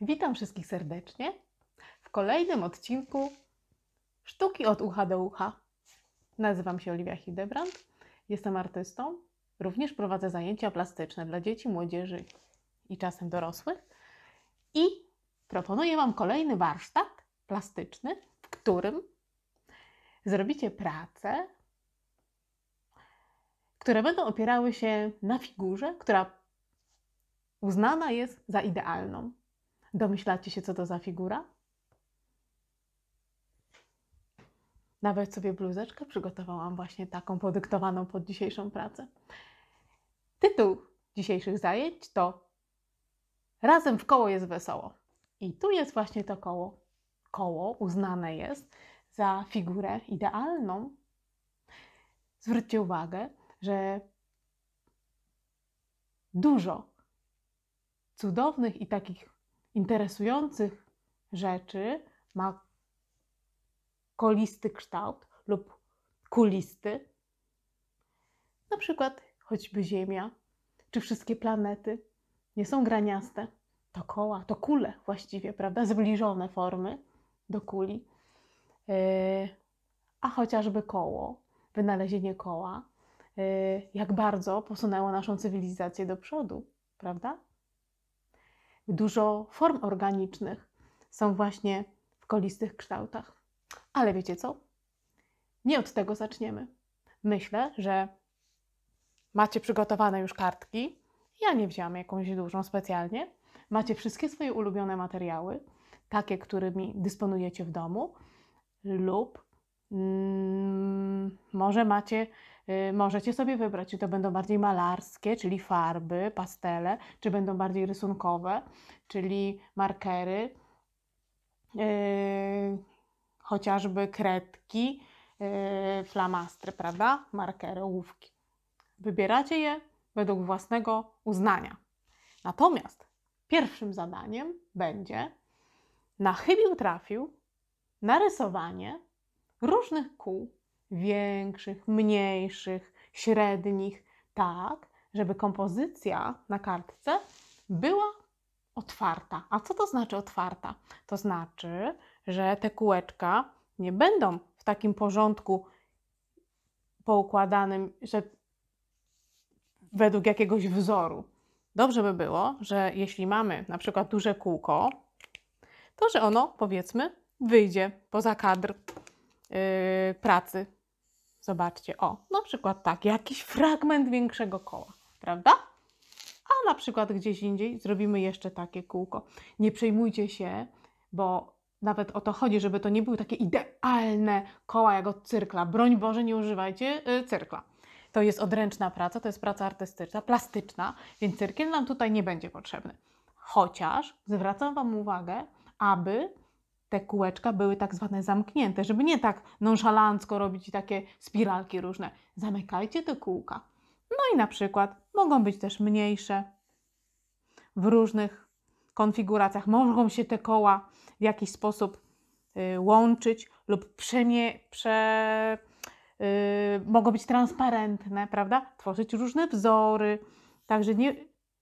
Witam wszystkich serdecznie w kolejnym odcinku Sztuki od ucha do ucha. Nazywam się Oliwia Hildebrand, jestem artystą, również prowadzę zajęcia plastyczne dla dzieci, młodzieży i czasem dorosłych. I proponuję Wam kolejny warsztat plastyczny, w którym zrobicie prace, które będą opierały się na figurze, która uznana jest za idealną. Domyślacie się, co to za figura? Nawet sobie bluzeczkę przygotowałam właśnie taką podyktowaną pod dzisiejszą pracę. Tytuł dzisiejszych zajęć to Razem w koło jest wesoło. I tu jest właśnie to koło. Koło uznane jest za figurę idealną. Zwróćcie uwagę, że dużo cudownych i takich interesujących rzeczy ma kolisty kształt lub kulisty, na przykład choćby Ziemia czy wszystkie planety nie są graniaste, to koła, to kule właściwie, prawda? Zbliżone formy do kuli. E, a chociażby koło, wynalezienie koła, e, jak bardzo posunęło naszą cywilizację do przodu, prawda? Dużo form organicznych są właśnie w kolistych kształtach. Ale wiecie co? Nie od tego zaczniemy. Myślę, że macie przygotowane już kartki. Ja nie wzięłam jakąś dużą specjalnie. Macie wszystkie swoje ulubione materiały, takie, którymi dysponujecie w domu lub mm, może macie, y, możecie sobie wybrać, czy to będą bardziej malarskie, czyli farby, pastele, czy będą bardziej rysunkowe, czyli markery, y, chociażby kredki, y, flamastry, prawda? Markery, ołówki. Wybieracie je według własnego uznania. Natomiast pierwszym zadaniem będzie na chybił trafił narysowanie różnych kół, większych, mniejszych, średnich, tak, żeby kompozycja na kartce była otwarta. A co to znaczy otwarta? To znaczy, że te kółeczka nie będą w takim porządku poukładanym, że według jakiegoś wzoru. Dobrze by było, że jeśli mamy na przykład duże kółko, to że ono powiedzmy wyjdzie poza kadr yy, pracy. Zobaczcie, o, na przykład tak, jakiś fragment większego koła, prawda? A na przykład gdzieś indziej zrobimy jeszcze takie kółko. Nie przejmujcie się, bo nawet o to chodzi, żeby to nie były takie idealne koła jak od cyrkla. Broń Boże, nie używajcie yy, cyrkla. To jest odręczna praca, to jest praca artystyczna, plastyczna, więc cyrkiel nam tutaj nie będzie potrzebny. Chociaż zwracam Wam uwagę, aby te kółeczka były tak zwane zamknięte, żeby nie tak nonszalancko robić takie spiralki różne. Zamykajcie te kółka. No i na przykład mogą być też mniejsze w różnych konfiguracjach. Mogą się te koła w jakiś sposób y, łączyć lub przemie, prze, y, mogą być transparentne, prawda? Tworzyć różne wzory. Także nie,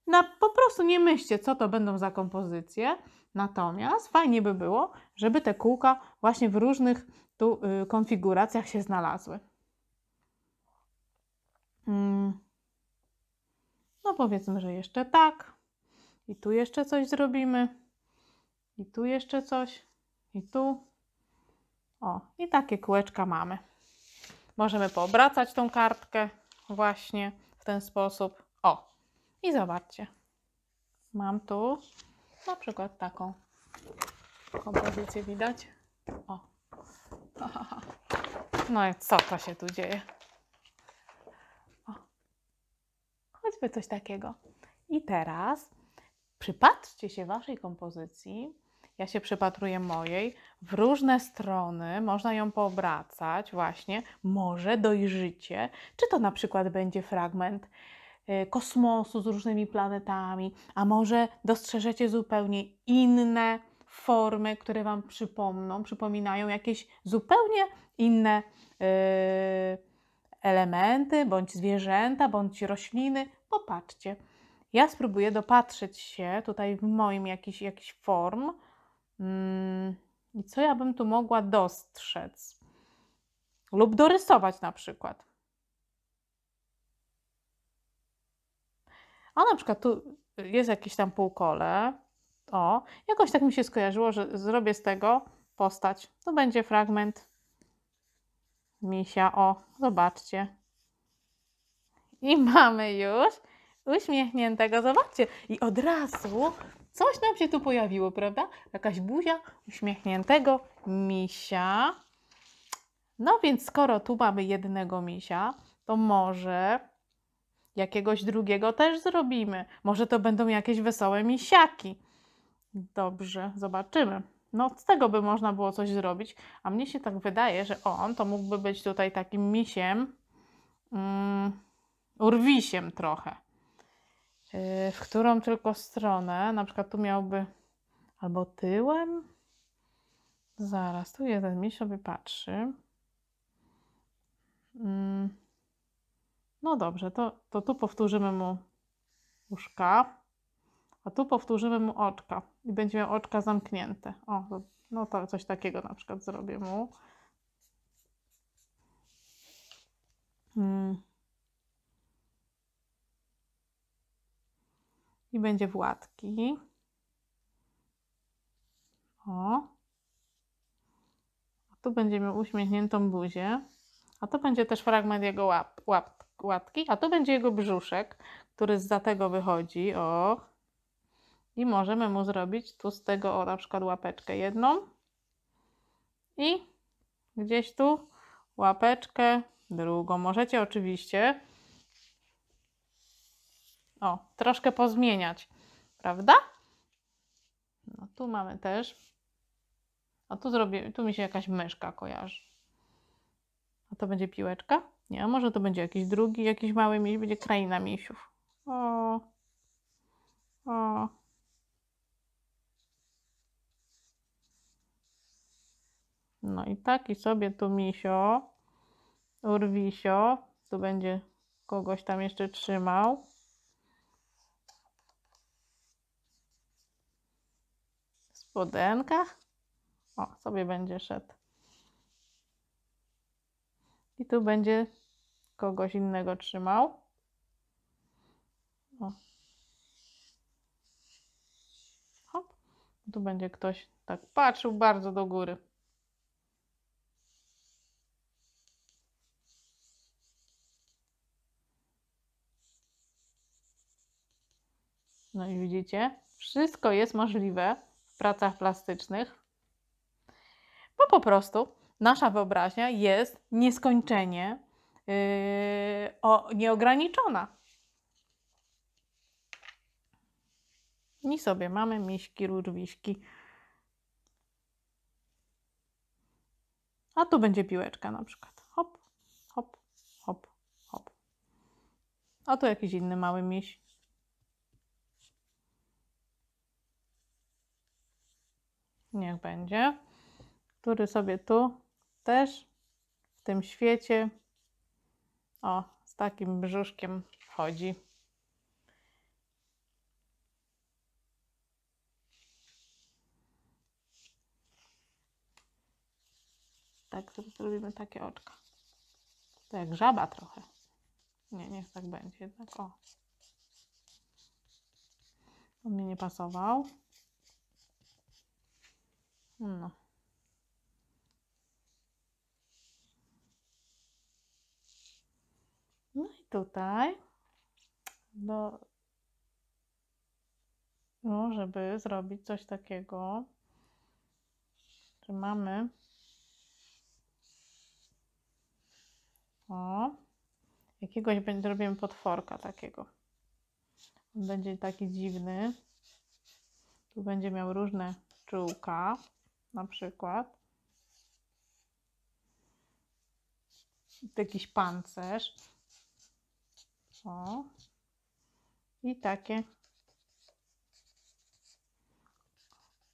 na, po prostu nie myślcie, co to będą za kompozycje, Natomiast fajnie by było, żeby te kółka właśnie w różnych tu y, konfiguracjach się znalazły. Mm. No powiedzmy, że jeszcze tak. I tu jeszcze coś zrobimy. I tu jeszcze coś. I tu. O, i takie kółeczka mamy. Możemy poobracać tą kartkę właśnie w ten sposób. O, i zobaczcie. Mam tu na przykład taką kompozycję widać. O. No i co to się tu dzieje? O. Choćby coś takiego. I teraz przypatrzcie się Waszej kompozycji. Ja się przypatruję mojej. W różne strony można ją poobracać, właśnie. Może dojrzycie, czy to na przykład będzie fragment E, kosmosu z różnymi planetami, a może dostrzeżecie zupełnie inne formy, które Wam przypomną, przypominają jakieś zupełnie inne e, elementy, bądź zwierzęta, bądź rośliny. Popatrzcie. Ja spróbuję dopatrzeć się tutaj w moim jakiś, jakiś form. Mm, I co ja bym tu mogła dostrzec? Lub dorysować na przykład. A na przykład tu jest jakieś tam półkole. O, jakoś tak mi się skojarzyło, że zrobię z tego postać. To będzie fragment misia. O, zobaczcie. I mamy już uśmiechniętego. Zobaczcie. I od razu coś nam się tu pojawiło, prawda? Jakaś buzia uśmiechniętego misia. No więc skoro tu mamy jednego misia, to może Jakiegoś drugiego też zrobimy. Może to będą jakieś wesołe misiaki. Dobrze, zobaczymy. No, z tego by można było coś zrobić. A mnie się tak wydaje, że on to mógłby być tutaj takim misiem, um, urwisiem trochę. Y, w którą tylko stronę, na przykład tu miałby albo tyłem. Zaraz, tu jeden miś sobie patrzy. Mm. No dobrze, to, to tu powtórzymy mu uszka, a tu powtórzymy mu oczka i będzie miał oczka zamknięte. O, no to coś takiego na przykład zrobię mu. Hmm. I będzie władki. O. A tu będzie miał uśmiechniętą buzię. A to będzie też fragment jego łap, łap łatki, a tu będzie jego brzuszek, który z tego wychodzi, o. I możemy mu zrobić tu z tego, o, na przykład łapeczkę jedną i gdzieś tu łapeczkę drugą. Możecie oczywiście o, troszkę pozmieniać, prawda? No tu mamy też. A tu zrobię, tu mi się jakaś myszka kojarzy. A to będzie piłeczka? Nie, a może to będzie jakiś drugi, jakiś mały miś, będzie kraina misiów. O. O. No i taki sobie tu misio, urwisio, tu będzie kogoś tam jeszcze trzymał. W spodenkach. O, sobie będzie szedł. I tu będzie kogoś innego trzymał. O. Hop. Tu będzie ktoś tak patrzył bardzo do góry. No i widzicie, wszystko jest możliwe w pracach plastycznych, bo po prostu nasza wyobraźnia jest nieskończenie Yy, o, nieograniczona. I sobie mamy miśki, rurwiśki. A tu będzie piłeczka na przykład. Hop, hop, hop, hop. A tu jakiś inny mały miś. Niech będzie. Który sobie tu też w tym świecie o, z takim brzuszkiem chodzi. Tak, zrobimy takie oczka. To jak żaba trochę. Nie, niech tak będzie jednak. O. On mi nie pasował. No. No i tutaj, do, no, no, żeby zrobić coś takiego, że mamy o, jakiegoś zrobimy potworka takiego. On będzie taki dziwny. Tu będzie miał różne czułka, na przykład. Jakiś pancerz. O. I takie.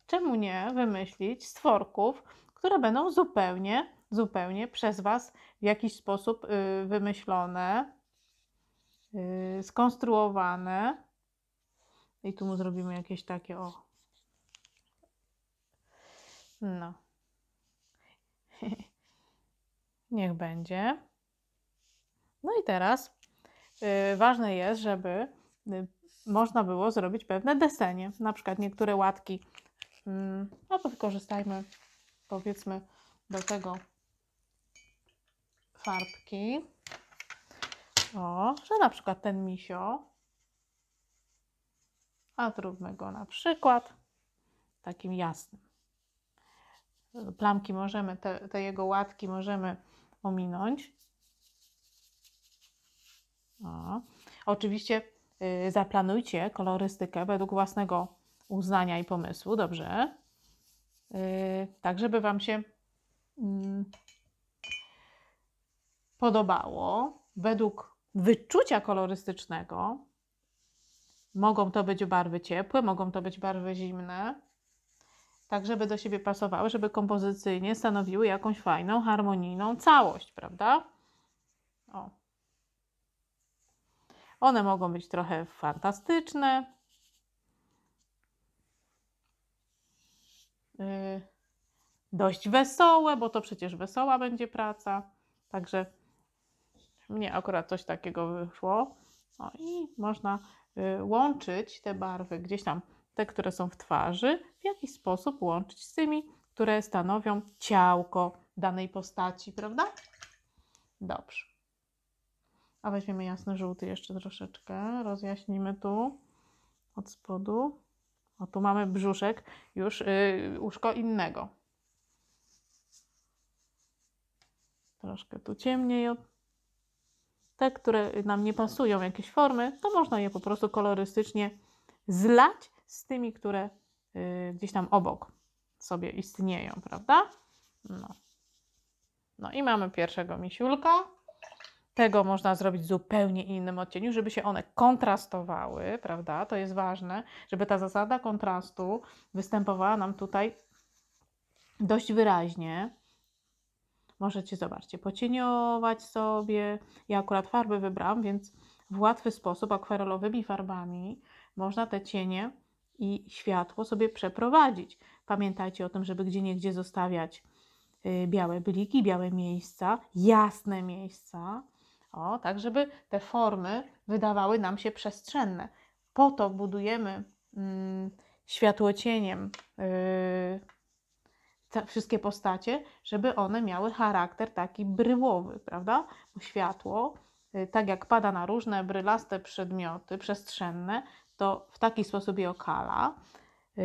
Czemu nie wymyślić stworków, które będą zupełnie, zupełnie przez Was w jakiś sposób y, wymyślone, y, skonstruowane. I tu mu zrobimy jakieś takie o. No. Niech będzie. No i teraz Y, ważne jest, żeby y, można było zrobić pewne desenie, na przykład niektóre łatki. Mm, no to wykorzystajmy powiedzmy do tego farbki. O, że na przykład ten misio. A zróbmy go na przykład takim jasnym. Plamki możemy, te, te jego łatki możemy ominąć. No. Oczywiście y, zaplanujcie kolorystykę według własnego uznania i pomysłu, dobrze? Y, tak, żeby Wam się mm, podobało. Według wyczucia kolorystycznego mogą to być barwy ciepłe, mogą to być barwy zimne tak żeby do siebie pasowały, żeby kompozycyjnie stanowiły jakąś fajną, harmonijną całość, prawda? O, one mogą być trochę fantastyczne. Y, dość wesołe, bo to przecież wesoła będzie praca. Także mnie akurat coś takiego wyszło. No i można y, łączyć te barwy gdzieś tam, te, które są w twarzy, w jakiś sposób łączyć z tymi, które stanowią ciałko danej postaci, prawda? Dobrze. A weźmiemy jasny żółty jeszcze troszeczkę. Rozjaśnimy tu od spodu. O, tu mamy brzuszek, już yy, uszko innego. Troszkę tu ciemniej. Te, które nam nie pasują, jakieś formy, to można je po prostu kolorystycznie zlać z tymi, które yy, gdzieś tam obok sobie istnieją, prawda? No. No i mamy pierwszego misiulka tego można zrobić w zupełnie innym odcieniu, żeby się one kontrastowały, prawda? To jest ważne, żeby ta zasada kontrastu występowała nam tutaj dość wyraźnie. Możecie, zobaczcie, pocieniować sobie. Ja akurat farby wybrałam, więc w łatwy sposób akwarelowymi farbami można te cienie i światło sobie przeprowadzić. Pamiętajcie o tym, żeby gdzie niegdzie zostawiać y, białe bliki, białe miejsca, jasne miejsca, o, tak, żeby te formy wydawały nam się przestrzenne. Po to budujemy mm, światłocieniem yy, te wszystkie postacie, żeby one miały charakter taki bryłowy, prawda? światło, yy, tak jak pada na różne brylaste przedmioty przestrzenne, to w taki sposób je okala, yy,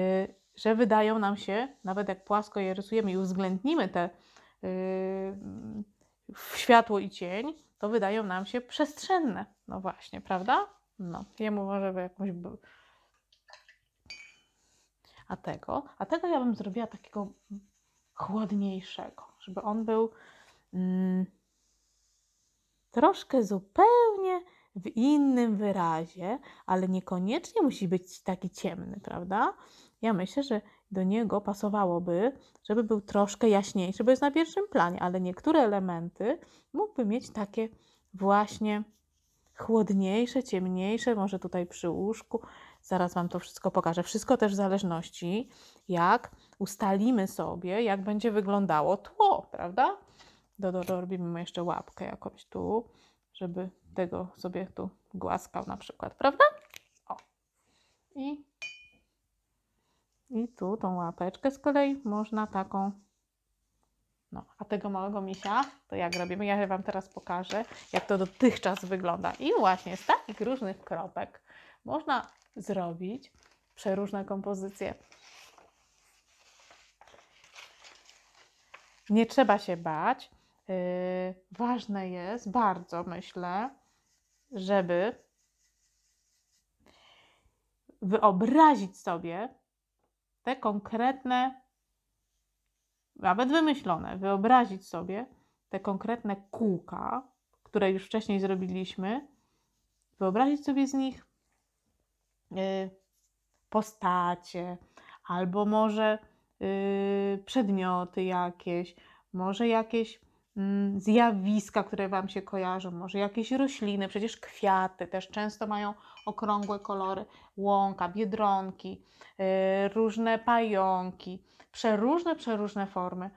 że wydają nam się, nawet jak płasko je rysujemy i uwzględnimy te yy, światło i cień, to wydają nam się przestrzenne. No właśnie, prawda? No, jemu może by jakąś. A tego, a tego ja bym zrobiła takiego chłodniejszego, żeby on był mm, troszkę zupełnie w innym wyrazie, ale niekoniecznie musi być taki ciemny, prawda? Ja myślę, że do niego pasowałoby, żeby był troszkę jaśniejszy, bo jest na pierwszym planie, ale niektóre elementy mógłby mieć takie właśnie chłodniejsze, ciemniejsze, może tutaj przy łóżku. Zaraz Wam to wszystko pokażę. Wszystko też w zależności, jak ustalimy sobie, jak będzie wyglądało tło, prawda? Do, do, robimy jeszcze łapkę jakąś tu, żeby tego sobie tu głaskał na przykład, prawda? O. I i tu tą łapeczkę z kolei można taką. No, a tego małego misia to jak robimy? Ja Wam teraz pokażę, jak to dotychczas wygląda. I właśnie z takich różnych kropek można zrobić przeróżne kompozycje. Nie trzeba się bać. Yy, ważne jest bardzo, myślę, żeby wyobrazić sobie, te konkretne, nawet wymyślone, wyobrazić sobie te konkretne kółka, które już wcześniej zrobiliśmy, wyobrazić sobie z nich y, postacie, albo może y, przedmioty jakieś, może jakieś Mm, zjawiska, które Wam się kojarzą, może jakieś rośliny, przecież kwiaty też często mają okrągłe kolory, łąka, biedronki, y, różne pająki, przeróżne, przeróżne formy.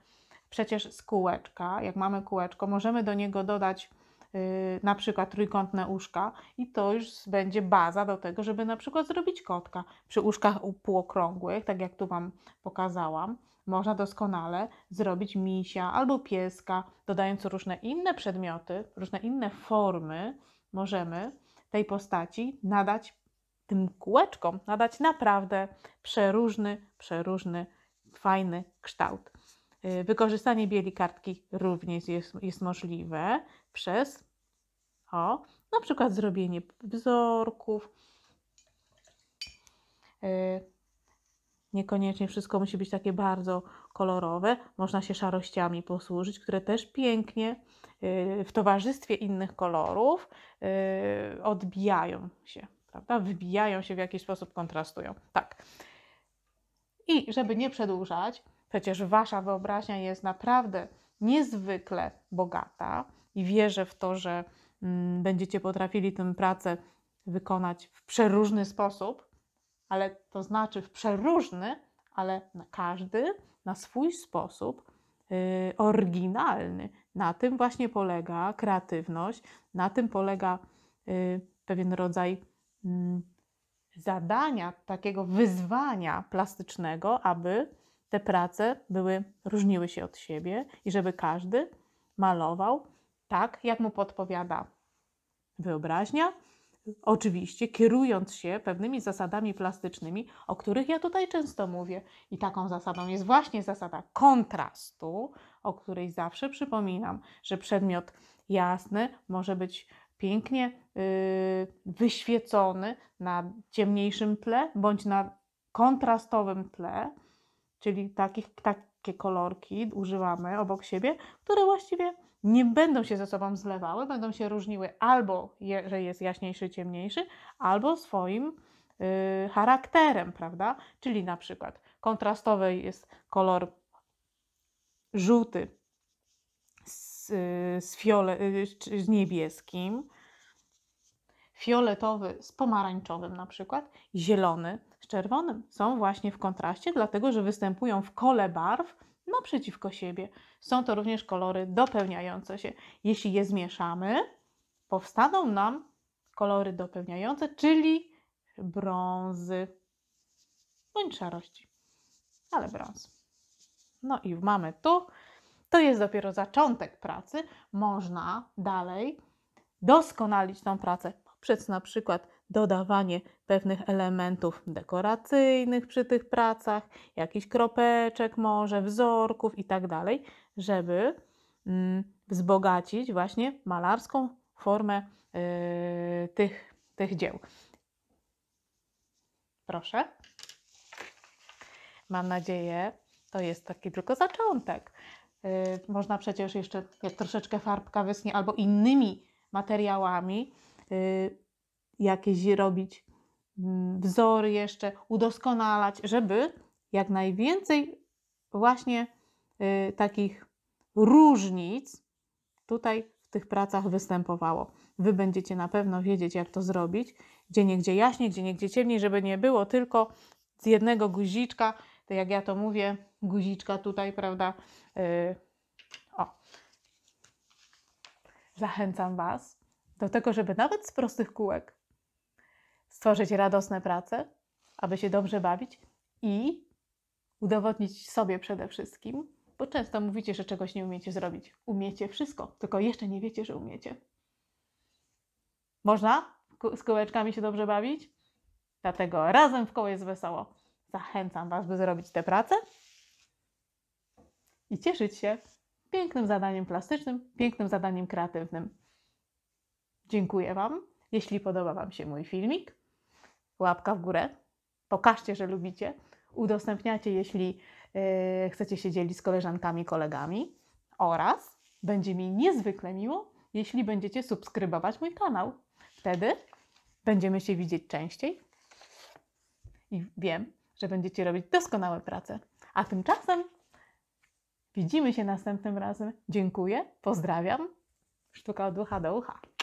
Przecież z kółeczka, jak mamy kółeczko, możemy do niego dodać y, na przykład trójkątne uszka i to już będzie baza do tego, żeby na przykład zrobić kotka przy uszkach półokrągłych, tak jak tu Wam pokazałam można doskonale zrobić misia albo pieska, dodając różne inne przedmioty, różne inne formy, możemy tej postaci nadać tym kółeczkom, nadać naprawdę przeróżny, przeróżny, fajny kształt. Y, wykorzystanie bieli kartki również jest, jest możliwe przez o, na przykład zrobienie wzorków, y, Niekoniecznie wszystko musi być takie bardzo kolorowe. Można się szarościami posłużyć, które też pięknie y, w towarzystwie innych kolorów y, odbijają się, prawda? Wybijają się w jakiś sposób, kontrastują. Tak. I żeby nie przedłużać, przecież wasza wyobraźnia jest naprawdę niezwykle bogata i wierzę w to, że mm, będziecie potrafili tę pracę wykonać w przeróżny sposób ale to znaczy w przeróżny, ale na każdy na swój sposób yy, oryginalny. Na tym właśnie polega kreatywność, na tym polega yy, pewien rodzaj yy, zadania, takiego wyzwania plastycznego, aby te prace były, różniły się od siebie i żeby każdy malował tak, jak mu podpowiada wyobraźnia, oczywiście kierując się pewnymi zasadami plastycznymi, o których ja tutaj często mówię. I taką zasadą jest właśnie zasada kontrastu, o której zawsze przypominam, że przedmiot jasny może być pięknie yy, wyświecony na ciemniejszym tle bądź na kontrastowym tle, czyli takich, takie kolorki używamy obok siebie, które właściwie nie będą się ze sobą zlewały, będą się różniły albo, je, że jest jaśniejszy, ciemniejszy, albo swoim y, charakterem, prawda? Czyli na przykład kontrastowy jest kolor żółty z, y, z, fiole, y, z niebieskim, fioletowy z pomarańczowym na przykład, zielony z czerwonym. Są właśnie w kontraście, dlatego że występują w kole barw, no, przeciwko siebie. Są to również kolory dopełniające się. Jeśli je zmieszamy, powstaną nam kolory dopełniające, czyli brązy bądź szarości, ale brąz. No i mamy tu. To jest dopiero zaczątek pracy. Można dalej doskonalić tą pracę poprzez na przykład dodawanie pewnych elementów dekoracyjnych przy tych pracach, jakiś kropeczek może, wzorków i tak dalej, żeby mm, wzbogacić właśnie malarską formę y, tych, tych dzieł. Proszę. Mam nadzieję, to jest taki tylko zaczątek. Y, można przecież jeszcze, jak troszeczkę farbka wyschnie, albo innymi materiałami, y, jakieś robić mm, wzory jeszcze, udoskonalać, żeby jak najwięcej właśnie y, takich różnic tutaj w tych pracach występowało. Wy będziecie na pewno wiedzieć, jak to zrobić, gdzie niegdzie jaśniej, gdzie niegdzie ciemniej, żeby nie było tylko z jednego guziczka, to tak jak ja to mówię, guziczka tutaj, prawda? Yy, o. Zachęcam Was do tego, żeby nawet z prostych kółek stworzyć radosne prace, aby się dobrze bawić i udowodnić sobie przede wszystkim, bo często mówicie, że czegoś nie umiecie zrobić. Umiecie wszystko, tylko jeszcze nie wiecie, że umiecie. Można z kółeczkami się dobrze bawić? Dlatego razem w koło jest wesoło. Zachęcam Was, by zrobić tę pracę i cieszyć się pięknym zadaniem plastycznym, pięknym zadaniem kreatywnym. Dziękuję Wam. Jeśli podoba Wam się mój filmik, łapka w górę. Pokażcie, że lubicie. Udostępniacie, jeśli yy, chcecie się dzielić z koleżankami, kolegami. Oraz będzie mi niezwykle miło, jeśli będziecie subskrybować mój kanał. Wtedy będziemy się widzieć częściej i wiem, że będziecie robić doskonałe prace. A tymczasem widzimy się następnym razem. Dziękuję, pozdrawiam. Sztuka od ducha do ucha.